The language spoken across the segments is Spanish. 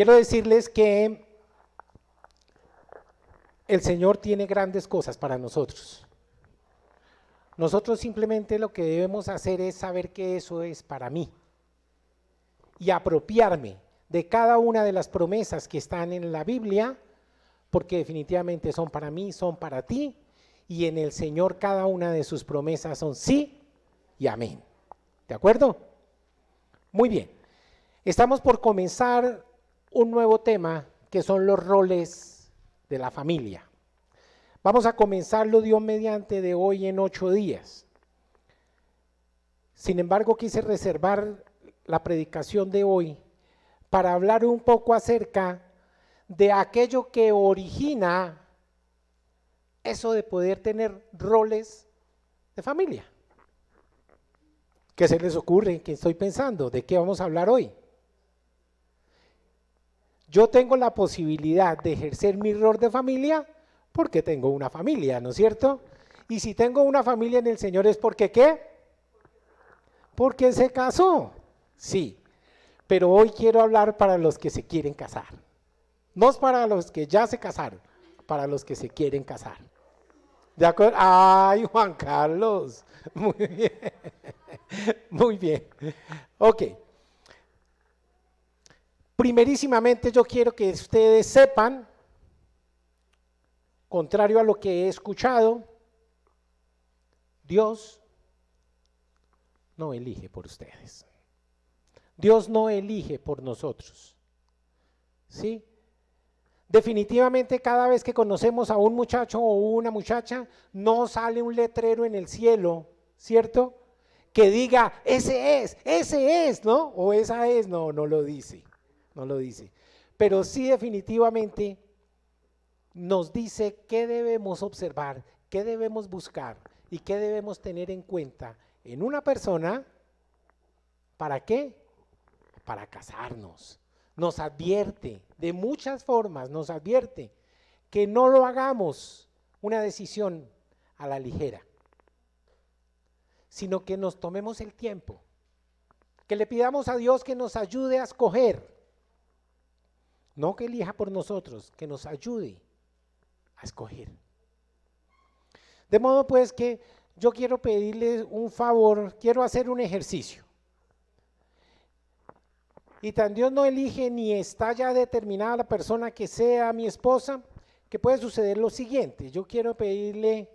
Quiero decirles que el Señor tiene grandes cosas para nosotros. Nosotros simplemente lo que debemos hacer es saber que eso es para mí y apropiarme de cada una de las promesas que están en la Biblia, porque definitivamente son para mí, son para ti, y en el Señor cada una de sus promesas son sí y amén. ¿De acuerdo? Muy bien. Estamos por comenzar un nuevo tema que son los roles de la familia. Vamos a comenzarlo Dios mediante de hoy en ocho días. Sin embargo, quise reservar la predicación de hoy para hablar un poco acerca de aquello que origina eso de poder tener roles de familia. ¿Qué se les ocurre? ¿Qué estoy pensando? ¿De qué vamos a hablar hoy? yo tengo la posibilidad de ejercer mi rol de familia porque tengo una familia, ¿no es cierto? Y si tengo una familia en el Señor es porque qué? Porque se casó, sí. Pero hoy quiero hablar para los que se quieren casar. No es para los que ya se casaron, para los que se quieren casar. ¿De acuerdo? Ay, Juan Carlos. Muy bien. Muy bien. Ok. Primerísimamente yo quiero que ustedes sepan, contrario a lo que he escuchado, Dios no elige por ustedes. Dios no elige por nosotros. ¿Sí? Definitivamente cada vez que conocemos a un muchacho o una muchacha, no sale un letrero en el cielo, ¿cierto? Que diga, ese es, ese es, ¿no? O esa es, no, no lo dice no lo dice. Pero sí definitivamente nos dice qué debemos observar, qué debemos buscar y qué debemos tener en cuenta en una persona. ¿Para qué? Para casarnos. Nos advierte, de muchas formas nos advierte que no lo hagamos una decisión a la ligera, sino que nos tomemos el tiempo, que le pidamos a Dios que nos ayude a escoger no que elija por nosotros, que nos ayude a escoger. De modo pues que yo quiero pedirle un favor, quiero hacer un ejercicio. Y tan Dios no elige ni está ya determinada la persona que sea mi esposa, que puede suceder lo siguiente. Yo quiero pedirle,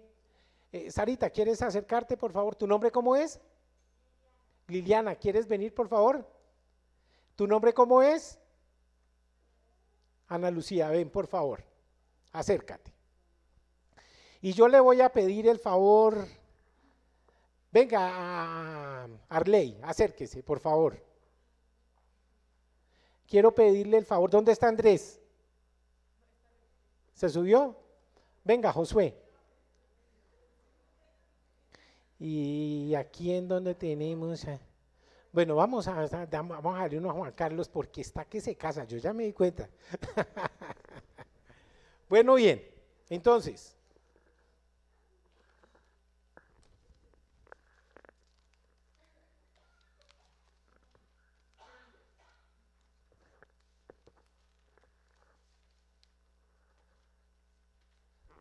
eh, Sarita, ¿quieres acercarte por favor? ¿Tu nombre cómo es? Liliana, ¿quieres venir por favor? ¿Tu nombre cómo es? Ana Lucía, ven por favor, acércate. Y yo le voy a pedir el favor, venga, a Arley, acérquese, por favor. Quiero pedirle el favor, ¿dónde está Andrés? ¿Se subió? Venga, Josué. Y aquí en donde tenemos... Bueno, vamos a, darle uno a Juan Carlos porque está que se casa, yo ya me di cuenta. bueno, bien, entonces.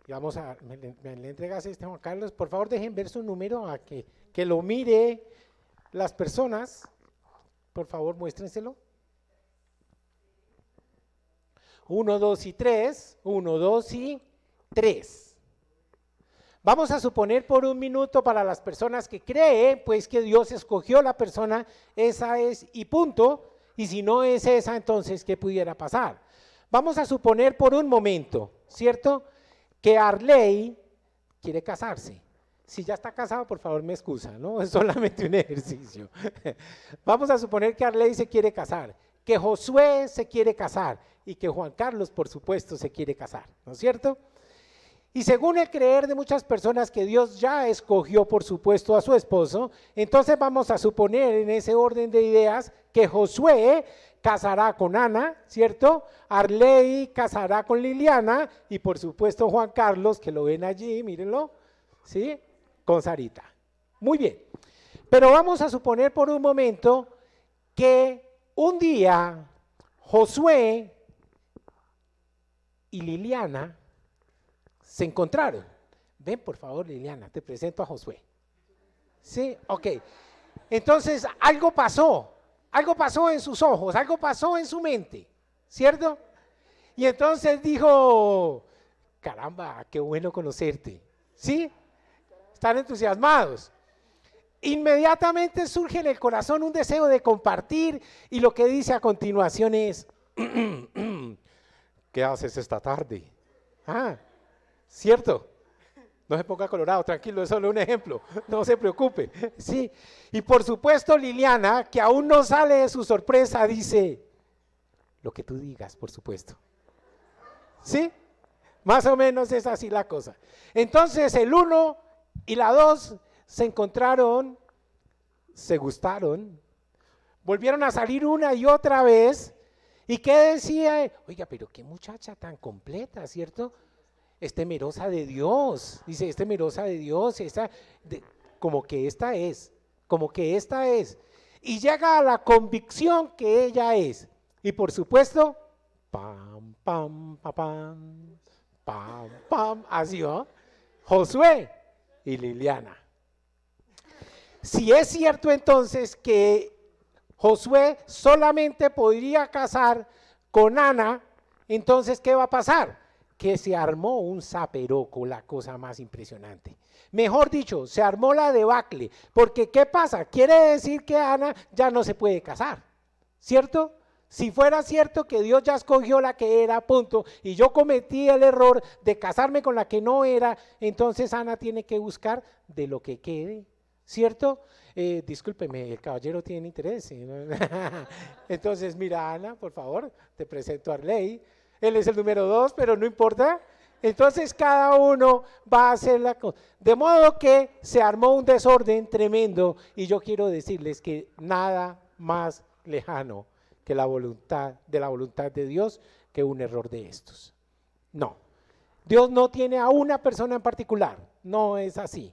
Y vamos a, me, me, le entregas este Juan Carlos, por favor dejen ver su número a que, que lo mire, las personas, por favor, muéstrenselo. 1, 2 y 3, 1, 2 y 3. Vamos a suponer por un minuto para las personas que creen, pues que Dios escogió la persona, esa es y punto, y si no es esa, entonces, ¿qué pudiera pasar? Vamos a suponer por un momento, ¿cierto? Que Arley quiere casarse si ya está casado, por favor me excusa, ¿no? Es solamente un ejercicio. Vamos a suponer que Arley se quiere casar, que Josué se quiere casar y que Juan Carlos, por supuesto, se quiere casar, ¿no es cierto? Y según el creer de muchas personas que Dios ya escogió, por supuesto, a su esposo, entonces vamos a suponer en ese orden de ideas que Josué casará con Ana, ¿cierto? Arley casará con Liliana y por supuesto Juan Carlos, que lo ven allí, mírenlo, ¿sí? con Sarita. Muy bien. Pero vamos a suponer por un momento que un día Josué y Liliana se encontraron. Ven, por favor, Liliana, te presento a Josué. Sí, ok. Entonces, algo pasó, algo pasó en sus ojos, algo pasó en su mente, ¿cierto? Y entonces dijo, caramba, qué bueno conocerte, ¿sí? están entusiasmados. Inmediatamente surge en el corazón un deseo de compartir y lo que dice a continuación es, ¿qué haces esta tarde? Ah, cierto. No se ponga colorado, tranquilo, es solo un ejemplo, no se preocupe. Sí, y por supuesto Liliana, que aún no sale de su sorpresa, dice, lo que tú digas, por supuesto. ¿Sí? Más o menos es así la cosa. Entonces el uno y las dos, se encontraron, se gustaron, volvieron a salir una y otra vez. ¿Y qué decía? Oiga, pero qué muchacha tan completa, ¿cierto? Es temerosa de Dios. Dice, es temerosa de Dios. Esta, como que esta es, como que esta es. Y llega a la convicción que ella es. Y por supuesto, pam, pam, pam, pam, pam, pam así va. Josué, y Liliana. Si es cierto entonces que Josué solamente podría casar con Ana, entonces ¿qué va a pasar? Que se armó un zaperoco, la cosa más impresionante. Mejor dicho, se armó la debacle, porque ¿qué pasa? Quiere decir que Ana ya no se puede casar, ¿cierto? Si fuera cierto que Dios ya escogió la que era, punto, y yo cometí el error de casarme con la que no era, entonces Ana tiene que buscar de lo que quede, ¿cierto? Eh, discúlpeme, el caballero tiene interés. entonces, mira, Ana, por favor, te presento a Arley. Él es el número dos, pero no importa. Entonces cada uno va a hacer la cosa. De modo que se armó un desorden tremendo y yo quiero decirles que nada más lejano que la voluntad de la voluntad de Dios que un error de estos. No. Dios no tiene a una persona en particular, no es así.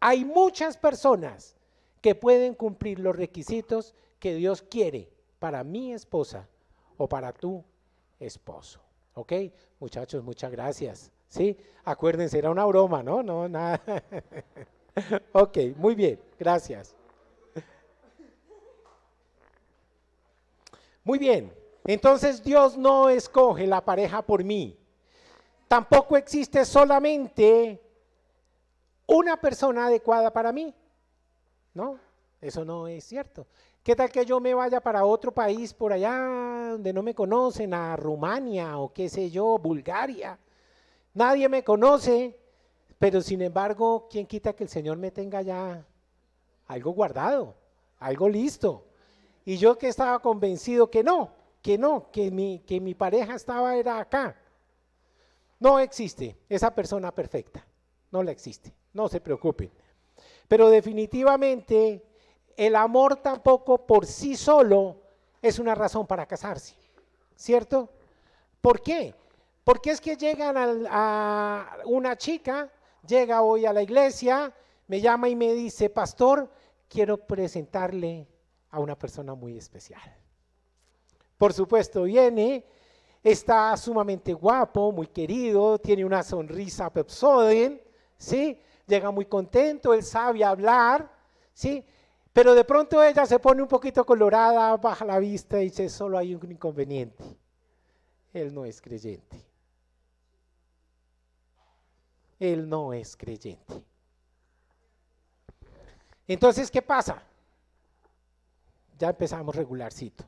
Hay muchas personas que pueden cumplir los requisitos que Dios quiere para mi esposa o para tu esposo. ¿Ok? Muchachos, muchas gracias. ¿Sí? Acuérdense, era una broma, ¿no? No, nada. ok, muy bien, gracias. Muy bien, entonces Dios no escoge la pareja por mí. Tampoco existe solamente una persona adecuada para mí. No, eso no es cierto. ¿Qué tal que yo me vaya para otro país por allá donde no me conocen, a Rumania o qué sé yo, Bulgaria? Nadie me conoce, pero sin embargo, ¿quién quita que el Señor me tenga ya algo guardado, algo listo? Y yo que estaba convencido que no, que no, que mi, que mi pareja estaba era acá. No existe esa persona perfecta, no la existe, no se preocupen. Pero definitivamente el amor tampoco por sí solo es una razón para casarse, ¿cierto? ¿Por qué? Porque es que llegan a una chica, llega hoy a la iglesia, me llama y me dice, pastor, quiero presentarle a una persona muy especial. Por supuesto, viene, está sumamente guapo, muy querido, tiene una sonrisa pepsoden, ¿sí? Llega muy contento, él sabe hablar, ¿sí? Pero de pronto ella se pone un poquito colorada, baja la vista y dice, solo hay un inconveniente. Él no es creyente. Él no es creyente. Entonces, ¿qué pasa? ya empezamos regularcito.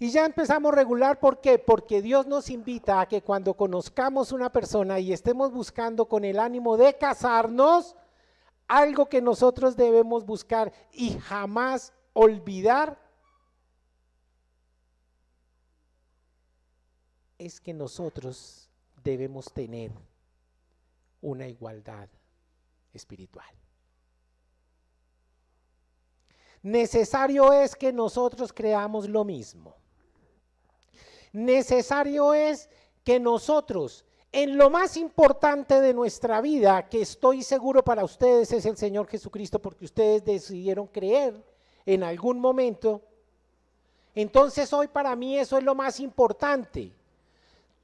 Y ya empezamos regular, ¿por qué? Porque Dios nos invita a que cuando conozcamos una persona y estemos buscando con el ánimo de casarnos, algo que nosotros debemos buscar y jamás olvidar es que nosotros debemos tener una igualdad espiritual. Necesario es que nosotros creamos lo mismo. Necesario es que nosotros, en lo más importante de nuestra vida, que estoy seguro para ustedes es el Señor Jesucristo, porque ustedes decidieron creer en algún momento, entonces hoy para mí eso es lo más importante.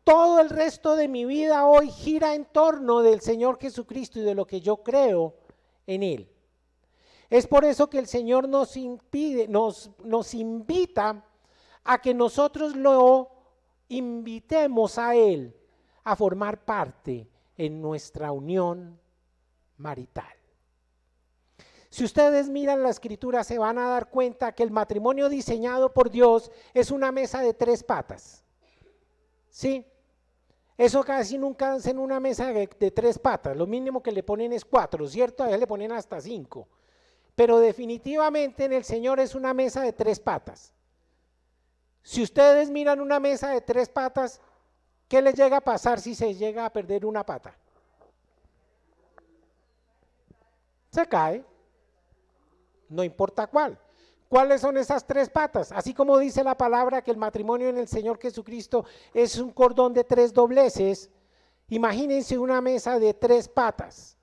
Todo el resto de mi vida hoy gira en torno del Señor Jesucristo y de lo que yo creo en Él. Es por eso que el Señor nos impide, nos, invita a que nosotros lo invitemos a Él a formar parte en nuestra unión marital. Si ustedes miran la escritura se van a dar cuenta que el matrimonio diseñado por Dios es una mesa de tres patas. ¿Sí? Eso casi nunca en una mesa de, de tres patas. Lo mínimo que le ponen es cuatro, ¿cierto? A veces le ponen hasta cinco. Pero definitivamente en el Señor es una mesa de tres patas. Si ustedes miran una mesa de tres patas, ¿qué les llega a pasar si se llega a perder una pata? Se cae. No importa cuál. ¿Cuáles son esas tres patas? Así como dice la palabra que el matrimonio en el Señor Jesucristo es un cordón de tres dobleces, imagínense una mesa de tres patas.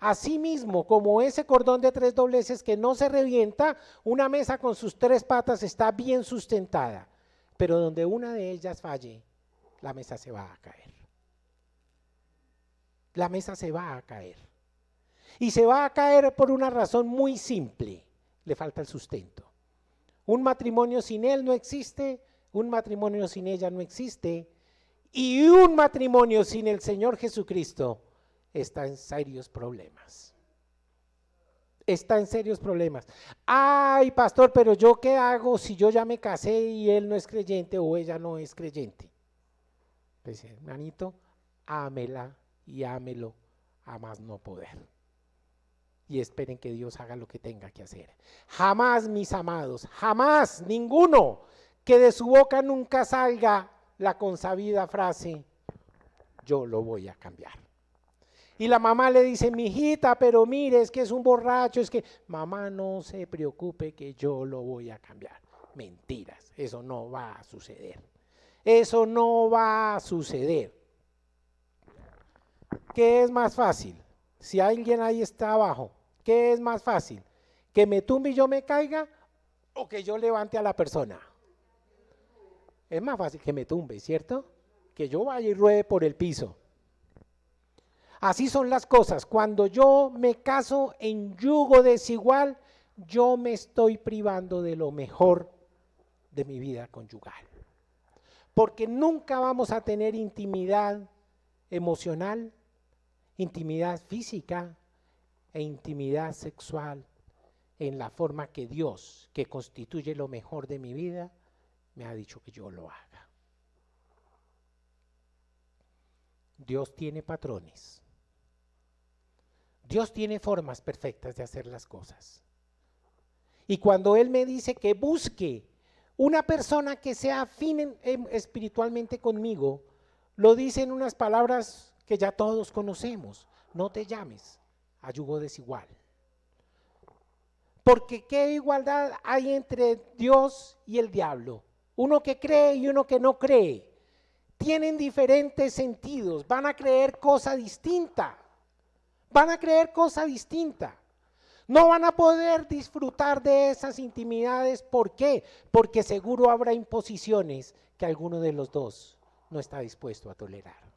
Asimismo, como ese cordón de tres dobleces que no se revienta, una mesa con sus tres patas está bien sustentada, pero donde una de ellas falle, la mesa se va a caer. La mesa se va a caer. Y se va a caer por una razón muy simple. Le falta el sustento. Un matrimonio sin él no existe, un matrimonio sin ella no existe, y un matrimonio sin el Señor Jesucristo está en serios problemas. Está en serios problemas. Ay, pastor, pero yo qué hago si yo ya me casé y él no es creyente o ella no es creyente. Pues, hermanito, ámela y ámelo a más no poder. Y esperen que Dios haga lo que tenga que hacer. Jamás, mis amados, jamás, ninguno, que de su boca nunca salga la consabida frase, yo lo voy a cambiar. Y la mamá le dice, mijita, pero mire, es que es un borracho, es que, mamá, no se preocupe que yo lo voy a cambiar. Mentiras, eso no va a suceder. Eso no va a suceder. ¿Qué es más fácil? Si alguien ahí está abajo, ¿qué es más fácil? ¿Que me tumbe y yo me caiga o que yo levante a la persona? Es más fácil que me tumbe, ¿cierto? Que yo vaya y ruede por el piso. Así son las cosas. Cuando yo me caso en yugo desigual, yo me estoy privando de lo mejor de mi vida conyugal. Porque nunca vamos a tener intimidad emocional, intimidad física e intimidad sexual en la forma que Dios, que constituye lo mejor de mi vida, me ha dicho que yo lo haga. Dios tiene patrones. Dios tiene formas perfectas de hacer las cosas. Y cuando Él me dice que busque una persona que sea afín espiritualmente conmigo, lo dice en unas palabras que ya todos conocemos. No te llames a desigual. Porque qué igualdad hay entre Dios y el diablo. Uno que cree y uno que no cree. Tienen diferentes sentidos, van a creer cosa distinta van a creer cosa distinta. No van a poder disfrutar de esas intimidades. ¿Por qué? Porque seguro habrá imposiciones que alguno de los dos no está dispuesto a tolerar.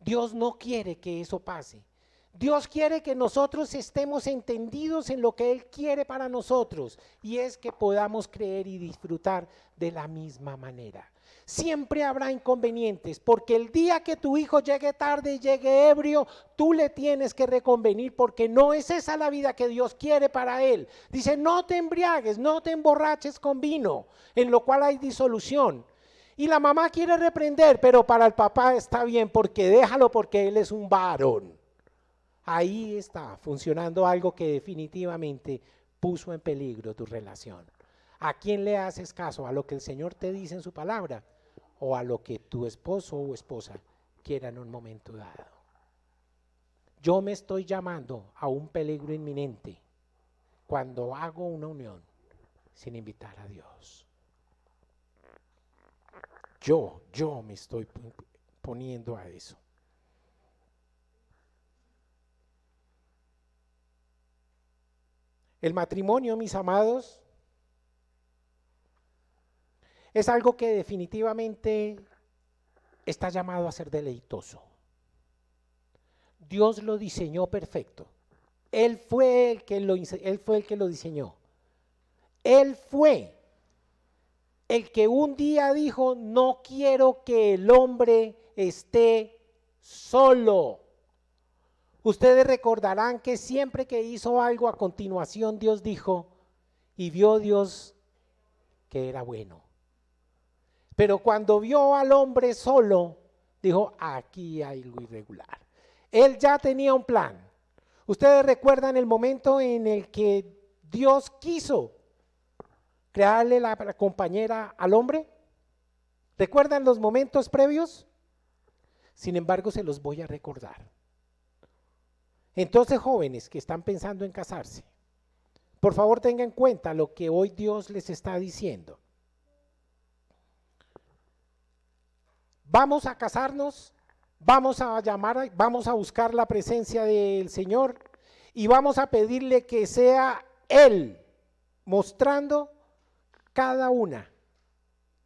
Dios no quiere que eso pase. Dios quiere que nosotros estemos entendidos en lo que Él quiere para nosotros y es que podamos creer y disfrutar de la misma manera siempre habrá inconvenientes, porque el día que tu hijo llegue tarde y llegue ebrio, tú le tienes que reconvenir, porque no es esa la vida que Dios quiere para él. Dice, no te embriagues, no te emborraches con vino, en lo cual hay disolución. Y la mamá quiere reprender, pero para el papá está bien, porque déjalo, porque él es un varón. Ahí está funcionando algo que definitivamente puso en peligro tu relación. ¿A quién le haces caso? ¿A lo que el Señor te dice en su palabra? o a lo que tu esposo o esposa quiera en un momento dado. Yo me estoy llamando a un peligro inminente cuando hago una unión sin invitar a Dios. Yo, yo me estoy poniendo a eso. El matrimonio, mis amados, es algo que definitivamente está llamado a ser deleitoso. Dios lo diseñó perfecto. Él fue el que lo, él fue el que lo diseñó. Él fue el que un día dijo, no quiero que el hombre esté solo. Ustedes recordarán que siempre que hizo algo a continuación Dios dijo, y vio Dios que era bueno. Pero cuando vio al hombre solo, dijo, aquí hay algo irregular. Él ya tenía un plan. Ustedes recuerdan el momento en el que Dios quiso crearle la compañera al hombre. ¿Recuerdan los momentos previos? Sin embargo, se los voy a recordar. Entonces, jóvenes que están pensando en casarse, por favor tengan en cuenta lo que hoy Dios les está diciendo. vamos a casarnos, vamos a llamar, vamos a buscar la presencia del Señor y vamos a pedirle que sea Él mostrando cada una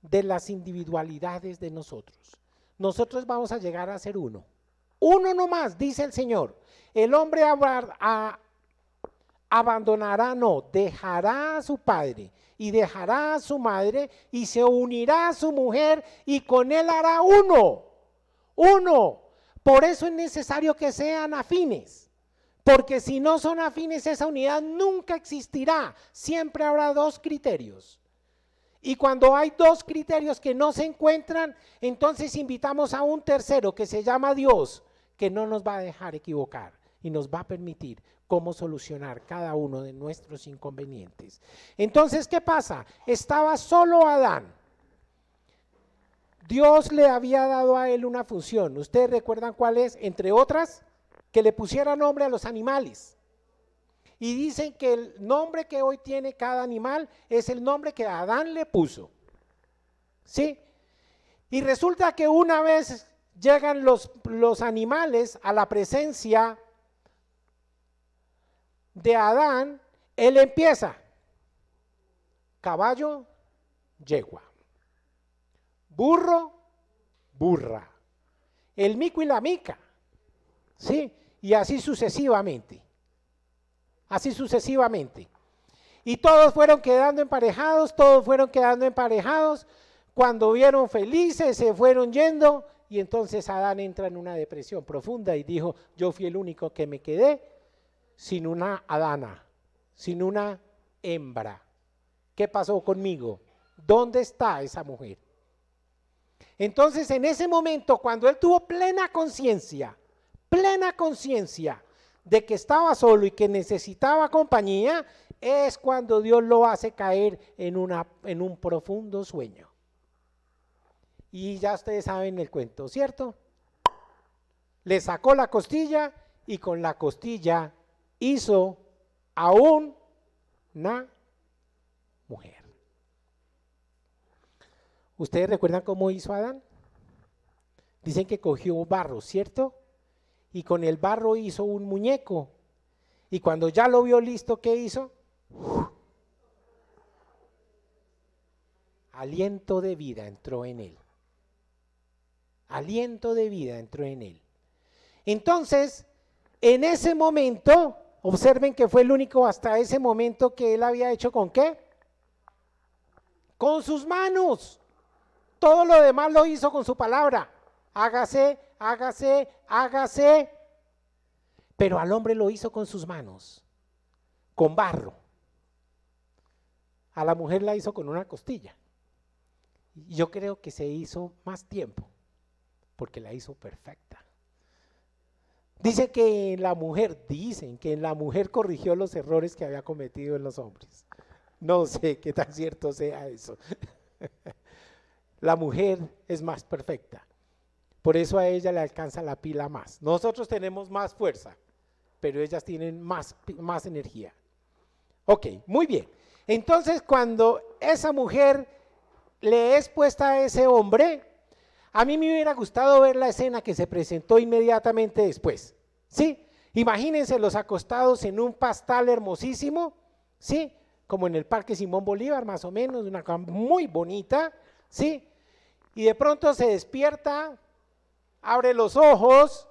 de las individualidades de nosotros. Nosotros vamos a llegar a ser uno. Uno nomás, dice el Señor. El hombre habrá a, abandonará, no, dejará a su padre y dejará a su madre y se unirá a su mujer y con él hará uno, uno. Por eso es necesario que sean afines, porque si no son afines esa unidad nunca existirá, siempre habrá dos criterios. Y cuando hay dos criterios que no se encuentran, entonces invitamos a un tercero que se llama Dios, que no nos va a dejar equivocar y nos va a permitir cómo solucionar cada uno de nuestros inconvenientes. Entonces, ¿qué pasa? Estaba solo Adán. Dios le había dado a él una función. ¿Ustedes recuerdan cuál es? Entre otras, que le pusiera nombre a los animales. Y dicen que el nombre que hoy tiene cada animal es el nombre que Adán le puso. ¿Sí? Y resulta que una vez llegan los, los animales a la presencia de Adán, él empieza. Caballo, yegua. Burro, burra. El mico y la mica. ¿Sí? Y así sucesivamente. Así sucesivamente. Y todos fueron quedando emparejados, todos fueron quedando emparejados. Cuando vieron felices, se fueron yendo. Y entonces Adán entra en una depresión profunda y dijo, yo fui el único que me quedé sin una Adana, sin una hembra. ¿Qué pasó conmigo? ¿Dónde está esa mujer? Entonces, en ese momento, cuando él tuvo plena conciencia, plena conciencia de que estaba solo y que necesitaba compañía, es cuando Dios lo hace caer en, una, en un profundo sueño. Y ya ustedes saben el cuento, ¿cierto? Le sacó la costilla y con la costilla hizo a una mujer. ¿Ustedes recuerdan cómo hizo Adán? Dicen que cogió barro, ¿cierto? Y con el barro hizo un muñeco. Y cuando ya lo vio listo, ¿qué hizo? Aliento de vida entró en él. Aliento de vida entró en él. Entonces, en ese momento, Observen que fue el único hasta ese momento que él había hecho con qué? Con sus manos. Todo lo demás lo hizo con su palabra. Hágase, hágase, hágase. Pero al hombre lo hizo con sus manos, con barro. A la mujer la hizo con una costilla. Yo creo que se hizo más tiempo, porque la hizo perfecta. Dice que en la mujer, dicen que en la mujer corrigió los errores que había cometido en los hombres. No sé qué tan cierto sea eso. la mujer es más perfecta. Por eso a ella le alcanza la pila más. Nosotros tenemos más fuerza, pero ellas tienen más, más energía. Ok, muy bien. Entonces cuando esa mujer le es puesta a ese hombre, a mí me hubiera gustado ver la escena que se presentó inmediatamente después. ¿Sí? Imagínense los acostados en un pastal hermosísimo, ¿sí? Como en el Parque Simón Bolívar, más o menos, una cama muy bonita, ¿sí? Y de pronto se despierta, abre los ojos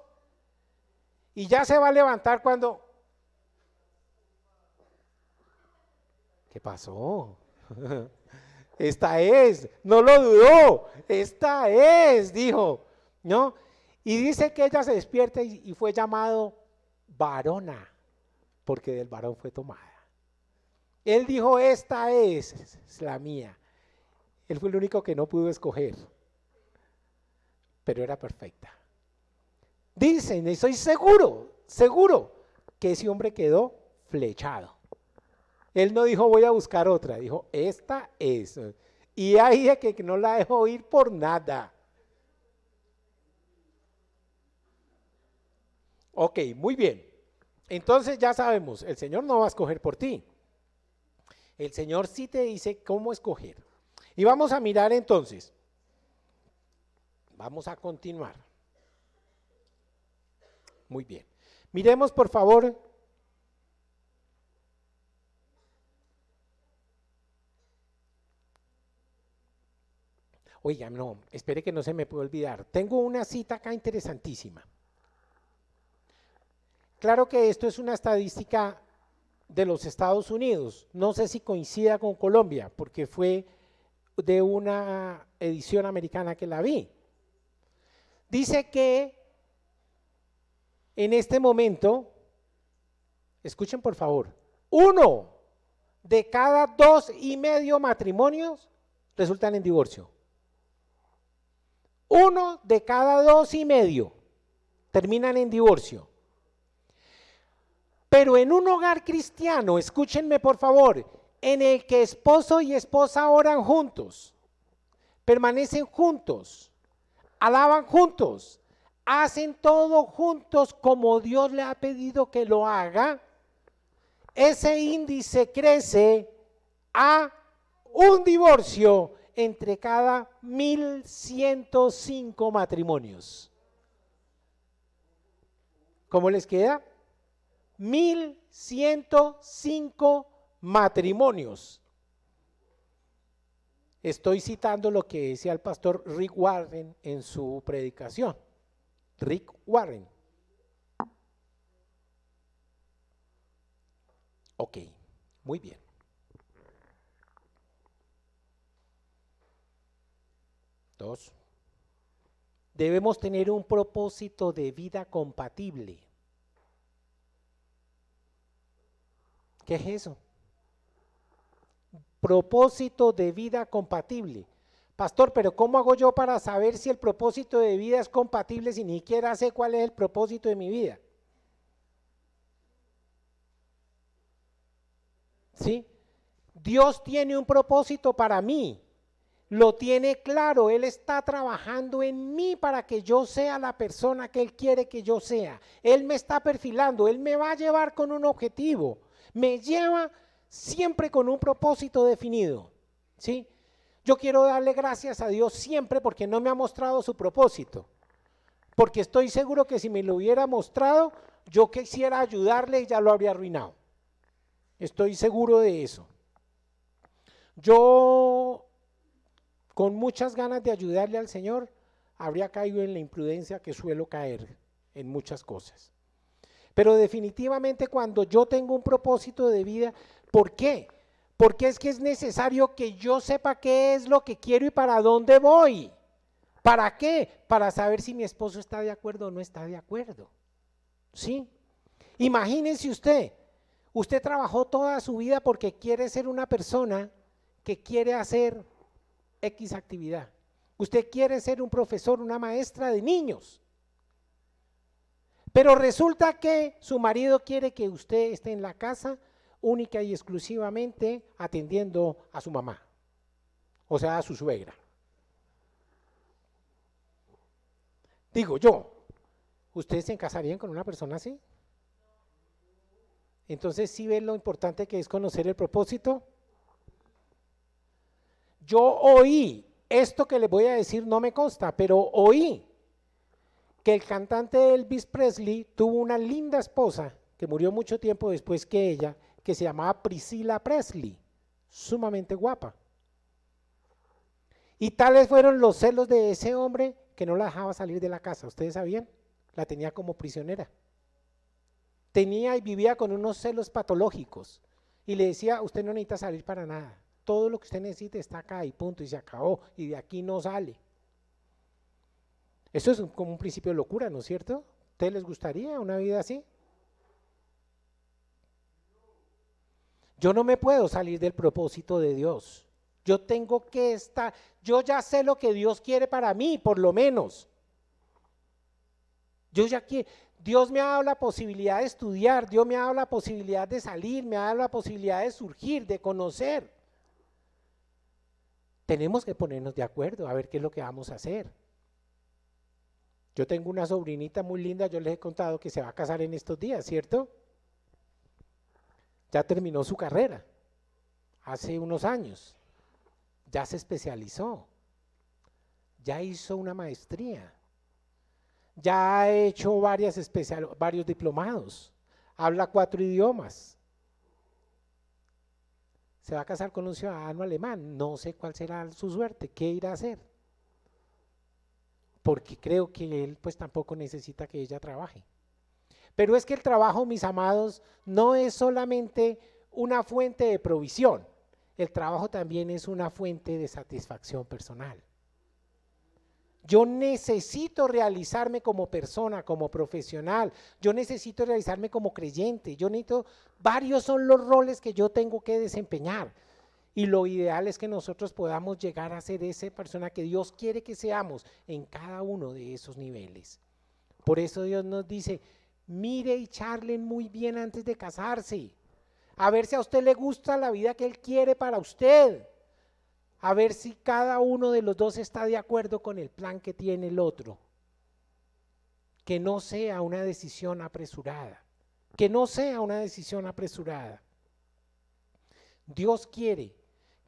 y ya se va a levantar cuando... ¿Qué pasó? esta es, no lo dudó, esta es, dijo, ¿no? Y dice que ella se despierta y, fue llamado varona, porque del varón fue tomada. Él dijo, esta es, es la mía. Él fue el único que no pudo escoger, pero era perfecta. Dicen, y soy seguro, seguro, que ese hombre quedó flechado. Él no dijo voy a buscar otra, dijo esta es. Y ahí es que no la dejo ir por nada. Ok, muy bien. Entonces ya sabemos, el Señor no va a escoger por ti. El Señor sí te dice cómo escoger. Y vamos a mirar entonces. Vamos a continuar. Muy bien. Miremos por favor Oiga, no, espere que no se me puede olvidar. Tengo una cita acá interesantísima. Claro que esto es una estadística de los Estados Unidos. No sé si coincida con Colombia, porque fue de una edición americana que la vi. Dice que en este momento, escuchen por favor, uno de cada dos y medio matrimonios resultan en divorcio. Uno de cada dos y medio terminan en divorcio. Pero en un hogar cristiano, escúchenme por favor, en el que esposo y esposa oran juntos, permanecen juntos, alaban juntos, hacen todo juntos como Dios le ha pedido que lo haga, ese índice crece a un divorcio entre cada 1105 matrimonios. ¿Cómo les queda? 1105 matrimonios. Estoy citando lo que decía el pastor Rick Warren en su predicación. Rick Warren. Ok, muy bien. Debemos tener un propósito de vida compatible. ¿Qué es eso? Propósito de vida compatible. Pastor, pero ¿cómo hago yo para saber si el propósito de vida es compatible si ni siquiera sé cuál es el propósito de mi vida? ¿Sí? Dios tiene un propósito para mí lo tiene claro, Él está trabajando en mí para que yo sea la persona que Él quiere que yo sea. Él me está perfilando, Él me va a llevar con un objetivo, me lleva siempre con un propósito definido. ¿sí? Yo quiero darle gracias a Dios siempre porque no me ha mostrado su propósito, porque estoy seguro que si me lo hubiera mostrado, yo quisiera ayudarle y ya lo habría arruinado. Estoy seguro de eso. Yo con muchas ganas de ayudarle al Señor, habría caído en la imprudencia que suelo caer en muchas cosas. Pero definitivamente cuando yo tengo un propósito de vida, ¿por qué? Porque es que es necesario que yo sepa qué es lo que quiero y para dónde voy. ¿Para qué? Para saber si mi esposo está de acuerdo o no está de acuerdo. ¿Sí? Imagínense usted, usted trabajó toda su vida porque quiere ser una persona que quiere hacer X actividad. Usted quiere ser un profesor, una maestra de niños. Pero resulta que su marido quiere que usted esté en la casa única y exclusivamente atendiendo a su mamá, o sea, a su suegra. Digo yo, ¿ustedes se casarían con una persona así? Entonces, si ¿sí ven lo importante que es conocer el propósito? yo oí, esto que les voy a decir no me consta, pero oí que el cantante Elvis Presley tuvo una linda esposa que murió mucho tiempo después que ella, que se llamaba Priscila Presley, sumamente guapa. Y tales fueron los celos de ese hombre que no la dejaba salir de la casa. ¿Ustedes sabían? La tenía como prisionera. Tenía y vivía con unos celos patológicos. Y le decía, usted no necesita salir para nada. Todo lo que usted necesita está acá y punto, y se acabó, y de aquí no sale. Eso es como un principio de locura, ¿no es cierto? ¿Usted les gustaría una vida así? Yo no me puedo salir del propósito de Dios. Yo tengo que estar, yo ya sé lo que Dios quiere para mí, por lo menos. Yo ya Dios me ha dado la posibilidad de estudiar, Dios me ha dado la posibilidad de salir, me ha dado la posibilidad de surgir, de conocer tenemos que ponernos de acuerdo a ver qué es lo que vamos a hacer. Yo tengo una sobrinita muy linda, yo les he contado que se va a casar en estos días, ¿cierto? Ya terminó su carrera hace unos años, ya se especializó, ya hizo una maestría, ya ha hecho varias varios diplomados, habla cuatro idiomas, se va a casar con un ciudadano alemán, no sé cuál será su suerte, qué irá a hacer. Porque creo que él pues tampoco necesita que ella trabaje. Pero es que el trabajo, mis amados, no es solamente una fuente de provisión, el trabajo también es una fuente de satisfacción personal. Yo necesito realizarme como persona, como profesional. Yo necesito realizarme como creyente. Yo necesito, varios son los roles que yo tengo que desempeñar. Y lo ideal es que nosotros podamos llegar a ser esa persona que Dios quiere que seamos en cada uno de esos niveles. Por eso Dios nos dice, mire y charlen muy bien antes de casarse. A ver si a usted le gusta la vida que Él quiere para usted a ver si cada uno de los dos está de acuerdo con el plan que tiene el otro. Que no sea una decisión apresurada. Que no sea una decisión apresurada. Dios quiere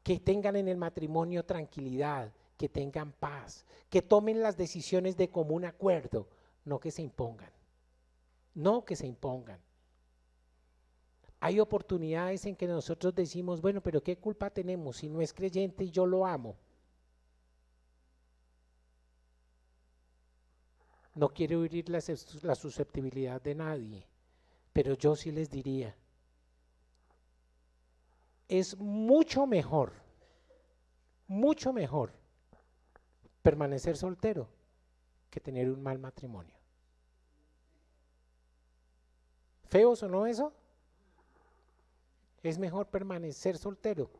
que tengan en el matrimonio tranquilidad, que tengan paz, que tomen las decisiones de común acuerdo, no que se impongan. No que se impongan. Hay oportunidades en que nosotros decimos, bueno, pero ¿qué culpa tenemos si no es creyente y yo lo amo? No quiero herir la, susceptibilidad de nadie, pero yo sí les diría, es mucho mejor, mucho mejor permanecer soltero que tener un mal matrimonio. ¿Feo o no eso? Es mejor permanecer soltero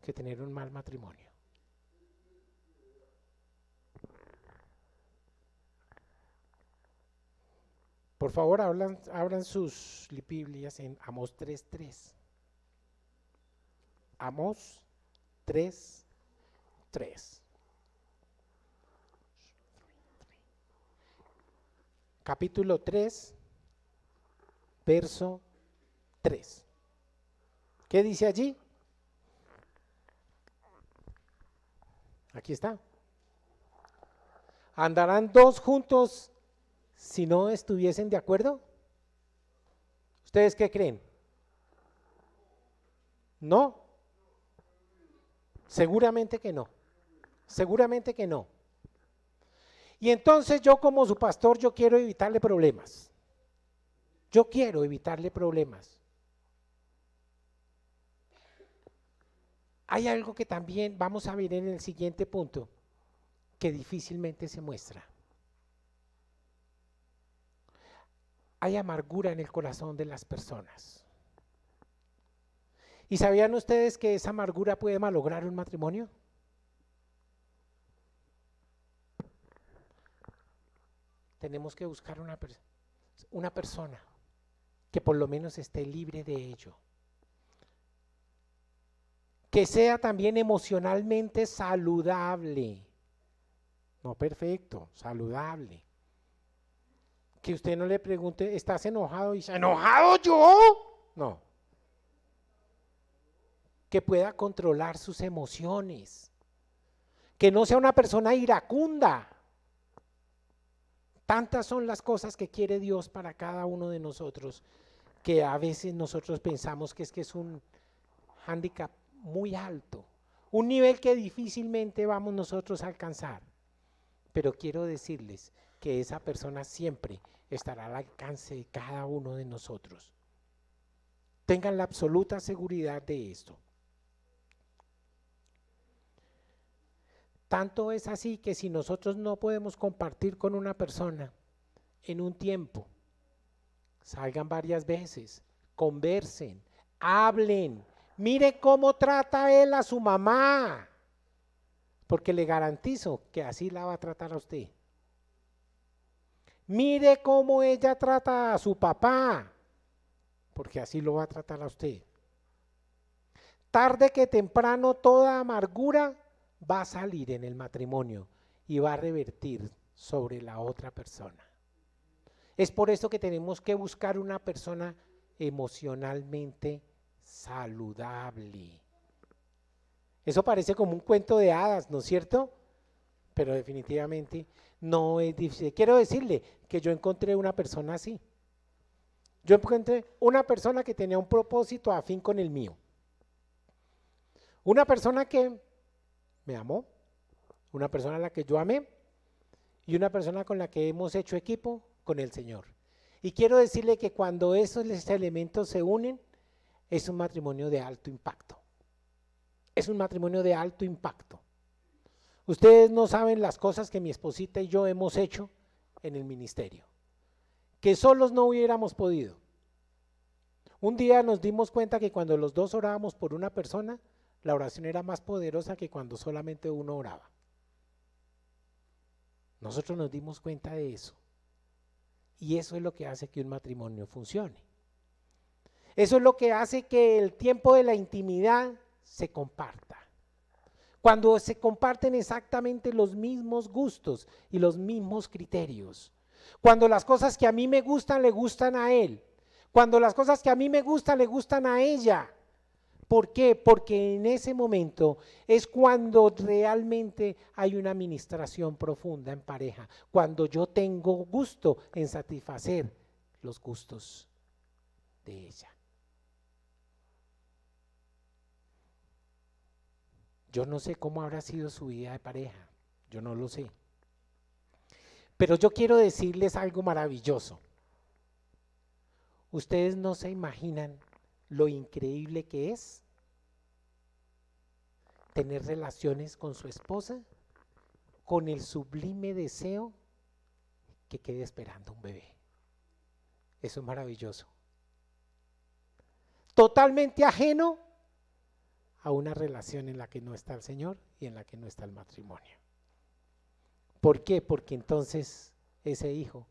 que tener un mal matrimonio. Por favor, hablan, abran sus Biblias en Amos 3.3. Amos 3.3. Capítulo 3, verso 3. ¿Qué dice allí? Aquí está. ¿Andarán dos juntos si no estuviesen de acuerdo? ¿Ustedes qué creen? ¿No? Seguramente que no. Seguramente que no. Y entonces yo como su pastor, yo quiero evitarle problemas. Yo quiero evitarle problemas. Hay algo que también vamos a ver en el siguiente punto, que difícilmente se muestra. Hay amargura en el corazón de las personas. ¿Y sabían ustedes que esa amargura puede malograr un matrimonio? Tenemos que buscar una, una persona que por lo menos esté libre de ello que sea también emocionalmente saludable. No perfecto, saludable. Que usted no le pregunte, ¿estás enojado? Y dice, ¿enojado yo? No. Que pueda controlar sus emociones. Que no sea una persona iracunda. Tantas son las cosas que quiere Dios para cada uno de nosotros que a veces nosotros pensamos que es que es un hándicap muy alto, un nivel que difícilmente vamos nosotros a alcanzar. Pero quiero decirles que esa persona siempre estará al alcance de cada uno de nosotros. Tengan la absoluta seguridad de esto. Tanto es así que si nosotros no podemos compartir con una persona en un tiempo, salgan varias veces, conversen, hablen, mire cómo trata él a su mamá, porque le garantizo que así la va a tratar a usted. Mire cómo ella trata a su papá, porque así lo va a tratar a usted. Tarde que temprano toda amargura va a salir en el matrimonio y va a revertir sobre la otra persona. Es por eso que tenemos que buscar una persona emocionalmente saludable. Eso parece como un cuento de hadas, ¿no es cierto? Pero definitivamente no es difícil. Quiero decirle que yo encontré una persona así. Yo encontré una persona que tenía un propósito afín con el mío. Una persona que me amó, una persona a la que yo amé y una persona con la que hemos hecho equipo con el Señor. Y quiero decirle que cuando esos elementos se unen, es un matrimonio de alto impacto. Es un matrimonio de alto impacto. Ustedes no saben las cosas que mi esposita y yo hemos hecho en el ministerio, que solos no hubiéramos podido. Un día nos dimos cuenta que cuando los dos orábamos por una persona, la oración era más poderosa que cuando solamente uno oraba. Nosotros nos dimos cuenta de eso. Y eso es lo que hace que un matrimonio funcione. Eso es lo que hace que el tiempo de la intimidad se comparta. Cuando se comparten exactamente los mismos gustos y los mismos criterios. Cuando las cosas que a mí me gustan le gustan a él. Cuando las cosas que a mí me gustan le gustan a ella. ¿Por qué? Porque en ese momento es cuando realmente hay una administración profunda en pareja, cuando yo tengo gusto en satisfacer los gustos de ella. Yo no sé cómo habrá sido su vida de pareja, yo no lo sé. Pero yo quiero decirles algo maravilloso. Ustedes no se imaginan lo increíble que es tener relaciones con su esposa con el sublime deseo que quede esperando un bebé. Eso es maravilloso. Totalmente ajeno a una relación en la que no está el Señor y en la que no está el matrimonio. ¿Por qué? Porque entonces ese hijo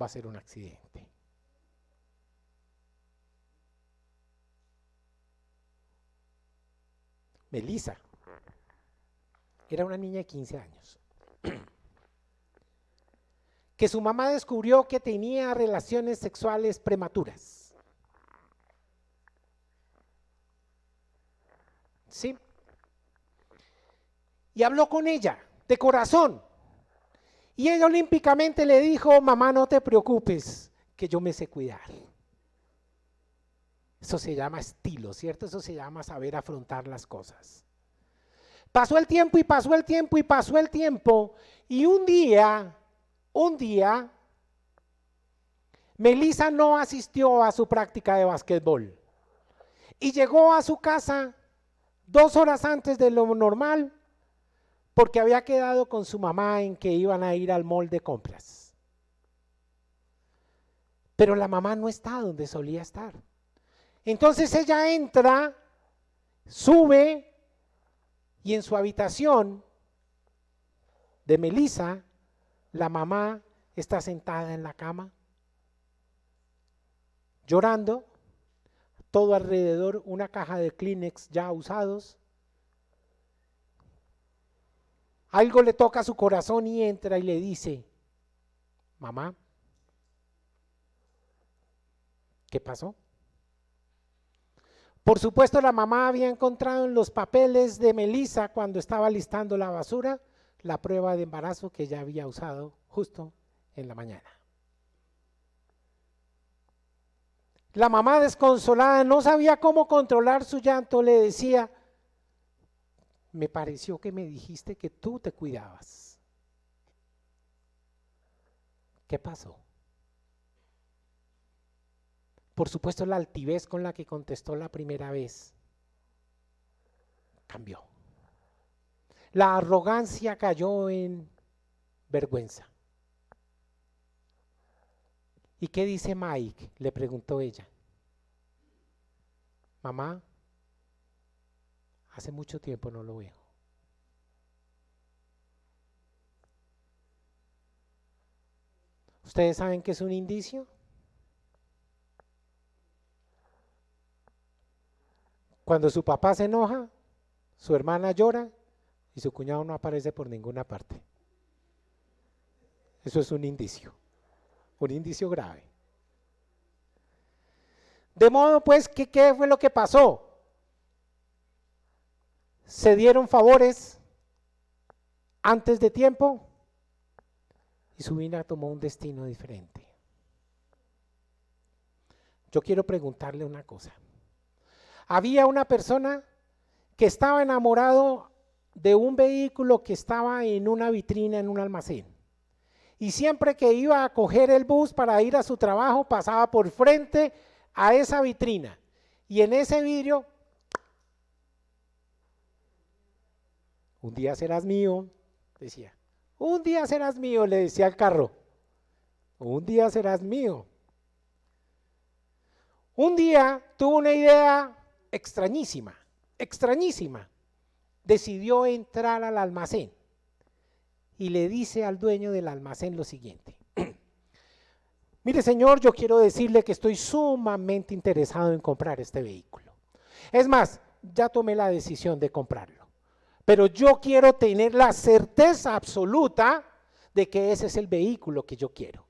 va a ser un accidente. Melissa era una niña de 15 años que su mamá descubrió que tenía relaciones sexuales prematuras. ¿sí? Y habló con ella, de corazón. Y ella olímpicamente le dijo, mamá, no te preocupes, que yo me sé cuidar. Eso se llama estilo, ¿cierto? Eso se llama saber afrontar las cosas. Pasó el tiempo y pasó el tiempo y pasó el tiempo. Y un día, un día, Melissa no asistió a su práctica de basquetbol Y llegó a su casa dos horas antes de lo normal, porque había quedado con su mamá en que iban a ir al mall de compras. Pero la mamá no está donde solía estar. Entonces ella entra, sube y en su habitación de Melissa, la mamá está sentada en la cama, llorando todo alrededor una caja de Kleenex ya usados. Algo le toca a su corazón y entra y le dice, mamá, ¿qué pasó? Por supuesto, la mamá había encontrado en los papeles de Melissa cuando estaba listando la basura la prueba de embarazo que ya había usado justo en la mañana. La mamá desconsolada no sabía cómo controlar su llanto, le decía, me pareció que me dijiste que tú te cuidabas. ¿Qué pasó? Por supuesto, la altivez con la que contestó la primera vez cambió. La arrogancia cayó en vergüenza. ¿Y qué dice Mike? Le preguntó ella. Mamá, hace mucho tiempo no lo veo. ¿Ustedes saben que es un indicio? Cuando su papá se enoja, su hermana llora y su cuñado no aparece por ninguna parte. Eso es un indicio un indicio grave. De modo pues qué fue lo que pasó. Se dieron favores antes de tiempo y su vida tomó un destino diferente. Yo quiero preguntarle una cosa. Había una persona que estaba enamorado de un vehículo que estaba en una vitrina en un almacén y siempre que iba a coger el bus para ir a su trabajo pasaba por frente a esa vitrina y en ese vidrio, un día serás mío, decía, un día serás mío, le decía al carro, un día serás mío. Un día tuvo una idea extrañísima, extrañísima. Decidió entrar al almacén y le dice al dueño del almacén lo siguiente. Mire señor, yo quiero decirle que estoy sumamente interesado en comprar este vehículo. Es más, ya tomé la decisión de comprarlo. Pero yo quiero tener la certeza absoluta de que ese es el vehículo que yo quiero.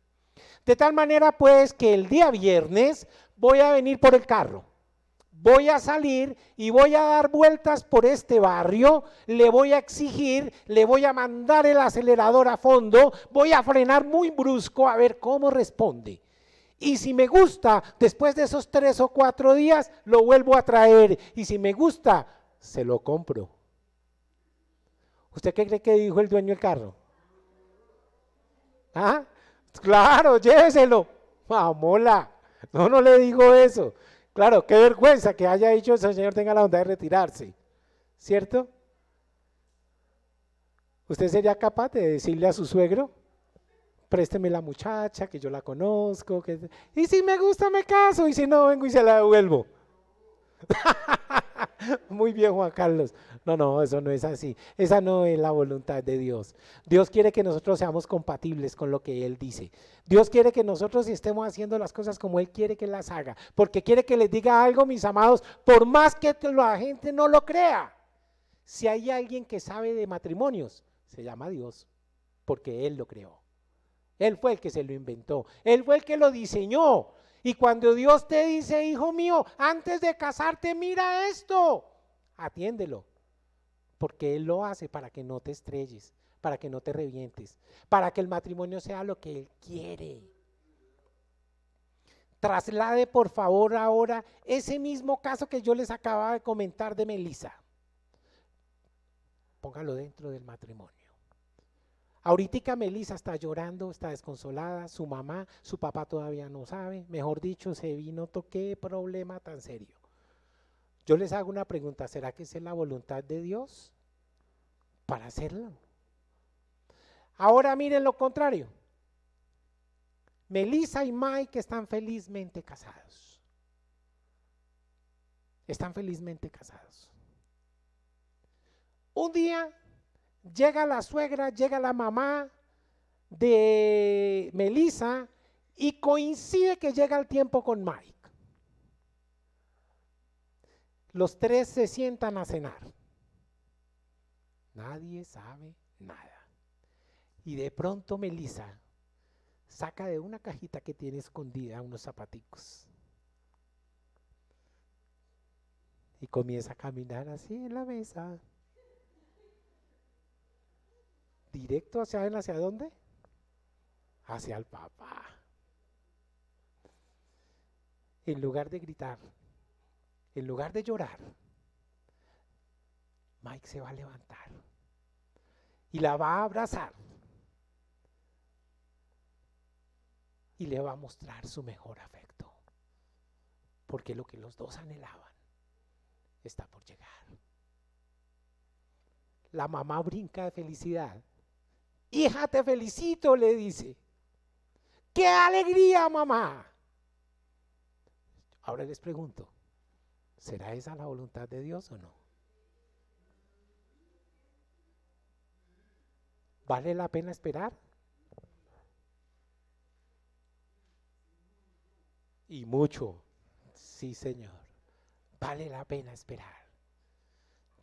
De tal manera pues que el día viernes voy a venir por el carro voy a salir y voy a dar vueltas por este barrio, le voy a exigir, le voy a mandar el acelerador a fondo, voy a frenar muy brusco a ver cómo responde. Y si me gusta, después de esos tres o cuatro días, lo vuelvo a traer. Y si me gusta, se lo compro. ¿Usted qué cree que dijo el dueño del carro? ¿Ah? Claro, lléveselo. Mamola. Ah, no, no le digo eso. Claro, qué vergüenza que haya dicho ese Señor tenga la bondad de retirarse, ¿cierto? ¿Usted sería capaz de decirle a su suegro, présteme la muchacha, que yo la conozco, que... y si me gusta me caso, y si no, vengo y se la devuelvo? Muy bien, Juan Carlos. No, no, eso no es así. Esa no es la voluntad de Dios. Dios quiere que nosotros seamos compatibles con lo que Él dice. Dios quiere que nosotros estemos haciendo las cosas como Él quiere que las haga. Porque quiere que les diga algo, mis amados, por más que la gente no lo crea. Si hay alguien que sabe de matrimonios, se llama Dios, porque Él lo creó. Él fue el que se lo inventó. Él fue el que lo diseñó. Y cuando Dios te dice, hijo mío, antes de casarte, mira esto, atiéndelo. Porque Él lo hace para que no te estrelles, para que no te revientes, para que el matrimonio sea lo que Él quiere. Traslade por favor ahora ese mismo caso que yo les acababa de comentar de Melissa. Póngalo dentro del matrimonio. Ahorita Melissa está llorando, está desconsolada, su mamá, su papá todavía no sabe. Mejor dicho, se vino, toqué problema tan serio. Yo les hago una pregunta, ¿será que es la voluntad de Dios para hacerlo? Ahora miren lo contrario. Melissa y Mike están felizmente casados. Están felizmente casados. Un día Llega la suegra, llega la mamá de Melisa y coincide que llega el tiempo con Mike. Los tres se sientan a cenar. Nadie sabe nada. Y de pronto Melisa saca de una cajita que tiene escondida unos zapaticos. Y comienza a caminar así en la mesa directo hacia él, ¿hacia dónde? Hacia el papá. En lugar de gritar, en lugar de llorar, Mike se va a levantar y la va a abrazar y le va a mostrar su mejor afecto, porque lo que los dos anhelaban está por llegar. La mamá brinca de felicidad Hija, te felicito, le dice. ¡Qué alegría, mamá! Ahora les pregunto, ¿será esa la voluntad de Dios o no? ¿Vale la pena esperar? Y mucho, sí Señor, vale la pena esperar.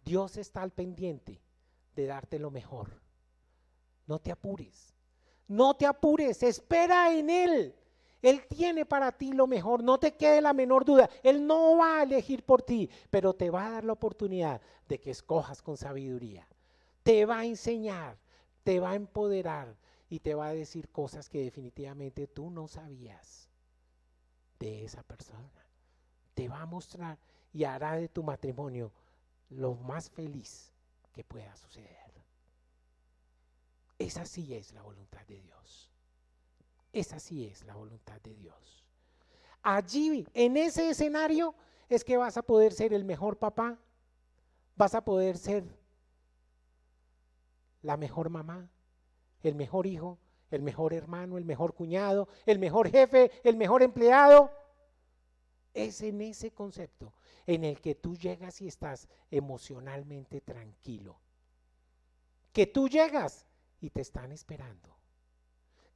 Dios está al pendiente de darte lo mejor no te apures. No te apures, espera en Él. Él tiene para ti lo mejor, no te quede la menor duda. Él no va a elegir por ti, pero te va a dar la oportunidad de que escojas con sabiduría. Te va a enseñar, te va a empoderar y te va a decir cosas que definitivamente tú no sabías de esa persona. Te va a mostrar y hará de tu matrimonio lo más feliz que pueda suceder. Esa sí es la voluntad de Dios. Esa sí es la voluntad de Dios. Allí, en ese escenario, es que vas a poder ser el mejor papá, vas a poder ser la mejor mamá, el mejor hijo, el mejor hermano, el mejor cuñado, el mejor jefe, el mejor empleado. Es en ese concepto en el que tú llegas y estás emocionalmente tranquilo. Que tú llegas y te están esperando.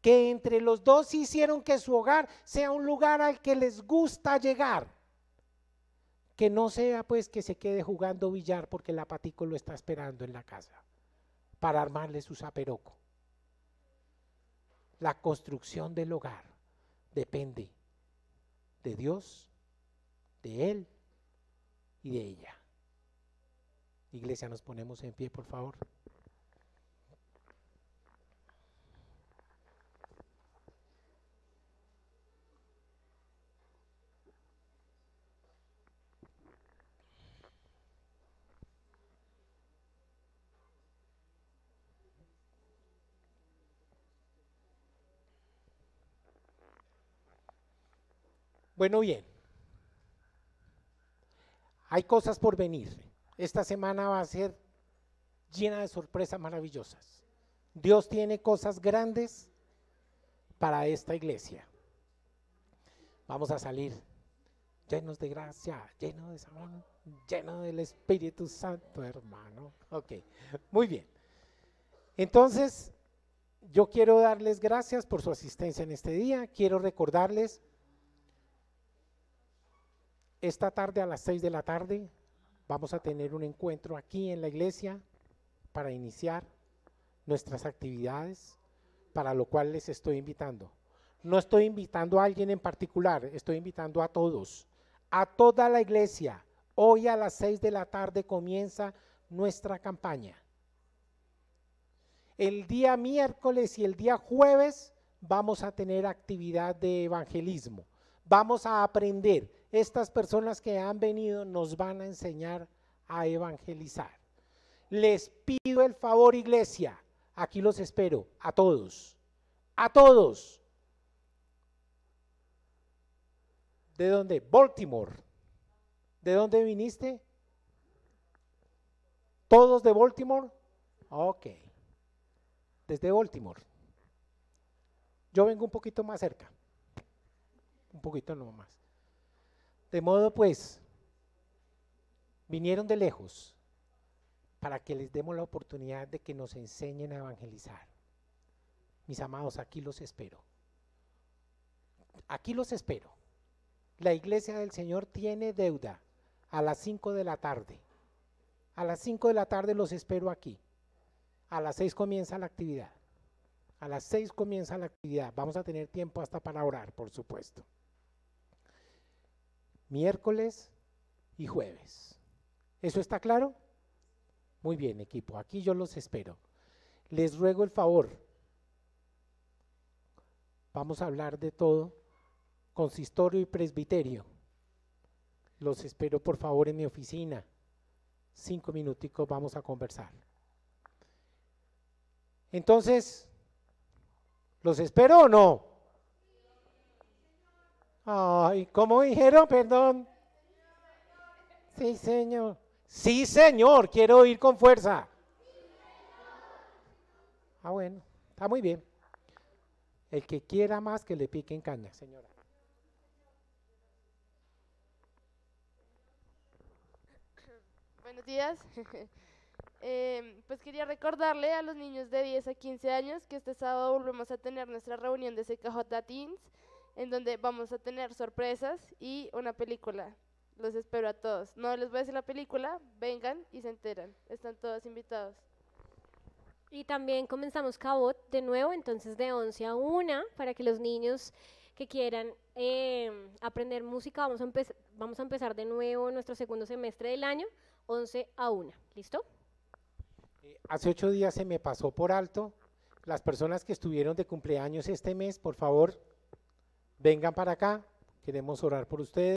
Que entre los dos hicieron que su hogar sea un lugar al que les gusta llegar. Que no sea pues que se quede jugando billar porque el apatico lo está esperando en la casa para armarle su zaperoco. La construcción del hogar depende de Dios, de Él y de ella. Iglesia, nos ponemos en pie, por favor. Bueno, bien. Hay cosas por venir. Esta semana va a ser llena de sorpresas maravillosas. Dios tiene cosas grandes para esta iglesia. Vamos a salir llenos de gracia, llenos de sabor, llenos del Espíritu Santo, hermano. Ok, muy bien. Entonces, yo quiero darles gracias por su asistencia en este día. Quiero recordarles esta tarde a las 6 de la tarde vamos a tener un encuentro aquí en la iglesia para iniciar nuestras actividades, para lo cual les estoy invitando. No estoy invitando a alguien en particular, estoy invitando a todos, a toda la iglesia. Hoy a las 6 de la tarde comienza nuestra campaña. El día miércoles y el día jueves vamos a tener actividad de evangelismo. Vamos a aprender estas personas que han venido nos van a enseñar a evangelizar. Les pido el favor, iglesia. Aquí los espero, a todos, a todos. ¿De dónde? Baltimore. ¿De dónde viniste? ¿Todos de Baltimore? Ok. Desde Baltimore. Yo vengo un poquito más cerca. Un poquito no más. De modo pues, vinieron de lejos para que les demos la oportunidad de que nos enseñen a evangelizar. Mis amados, aquí los espero. Aquí los espero. La iglesia del Señor tiene deuda a las 5 de la tarde. A las 5 de la tarde los espero aquí. A las 6 comienza la actividad. A las 6 comienza la actividad. Vamos a tener tiempo hasta para orar, por supuesto miércoles y jueves. ¿Eso está claro? Muy bien, equipo, aquí yo los espero. Les ruego el favor. Vamos a hablar de todo, consistorio y presbiterio. Los espero por favor en mi oficina. Cinco minuticos vamos a conversar. Entonces, ¿los espero o no? Ay, ¿cómo dijeron? Perdón. Sí, señor. Sí, señor, quiero ir con fuerza. Ah, bueno, está muy bien. El que quiera más que le pique en caña, señora. Buenos días. Em, pues quería recordarle a los niños de 10 a 15 años que este sábado volvemos a tener nuestra reunión de CKJ Teens en donde vamos a tener sorpresas y una película. Los espero a todos. No les voy a decir la película, vengan y se enteran. Están todos invitados. Y también comenzamos Cabot de nuevo, entonces de 11 a 1, para que los niños que quieran em, aprender música, vamos a, empezar de nuevo nuestro segundo semestre del año, 11 a 1. ¿Listo? Eh, hace ocho días se me pasó por alto. Las personas que estuvieron de cumpleaños este mes, por favor, vengan para acá, queremos orar por ustedes.